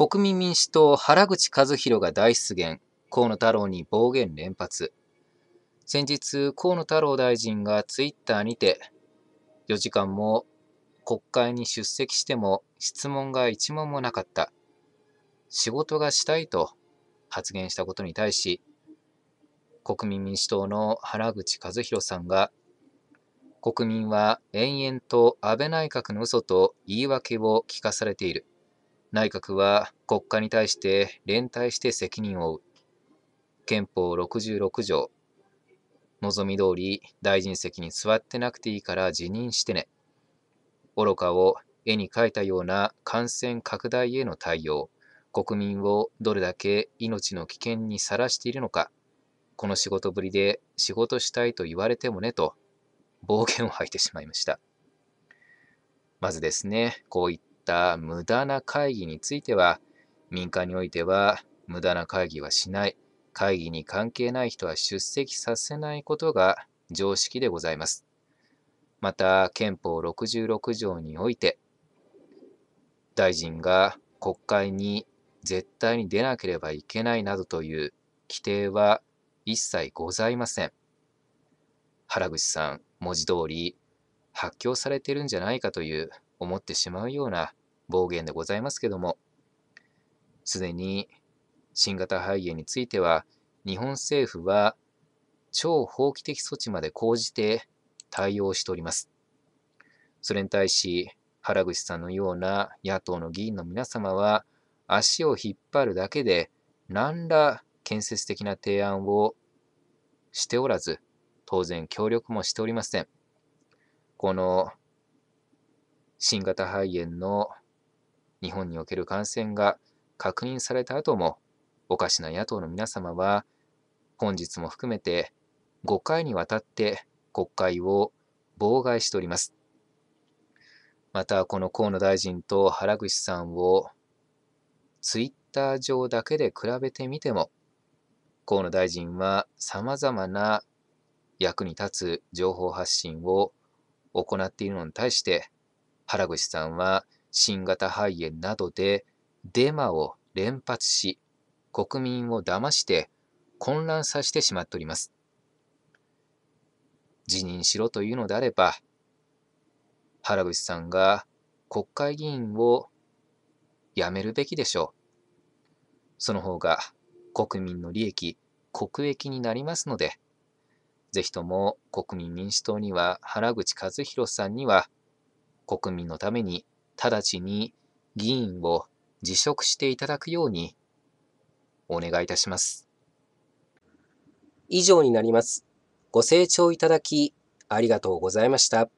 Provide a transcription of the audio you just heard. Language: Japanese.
国民民主党原口和弘が大出現、河野太郎に暴言連発。先日、河野太郎大臣がツイッターにて、4時間も国会に出席しても質問が一問もなかった。仕事がしたいと発言したことに対し、国民民主党の原口和弘さんが、国民は延々と安倍内閣の嘘と言い訳を聞かされている。内閣は国家に対して連帯して責任を負う。憲法66条。望み通り大臣席に座ってなくていいから辞任してね。愚かを絵に描いたような感染拡大への対応。国民をどれだけ命の危険にさらしているのか。この仕事ぶりで仕事したいと言われてもねと暴言を吐いてしまいました。まずですね、こういっった無駄な会議については、民間においては無駄な会議はしない、会議に関係ない人は出席させないことが常識でございます。また、憲法66条において、大臣が国会に絶対に出なければいけないなどという規定は一切ございません。原口さん、文字通り発狂されてるんじゃないかという思ってしまうような暴言でございますけども、すでに新型肺炎については、日本政府は超法規的措置まで講じて対応しております。それに対し、原口さんのような野党の議員の皆様は、足を引っ張るだけで、何ら建設的な提案をしておらず、当然協力もしておりません。この新型肺炎の日本における感染が確認された後も、おかしな野党の皆様は、本日も含めて5回にわたって国会を妨害しております。また、この河野大臣と原口さんを、ツイッター上だけで比べてみても、河野大臣は様々な役に立つ情報発信を行っているのに対して、原口さんは新型肺炎などでデマを連発し、国民を騙して混乱させてしまっております。辞任しろというのであれば、原口さんが国会議員を辞めるべきでしょう。その方が国民の利益、国益になりますので、ぜひとも国民民主党には原口和弘さんには国民のために直ちに議員を辞職していただくようにお願いいたします。以上になります。ご清聴いただきありがとうございました。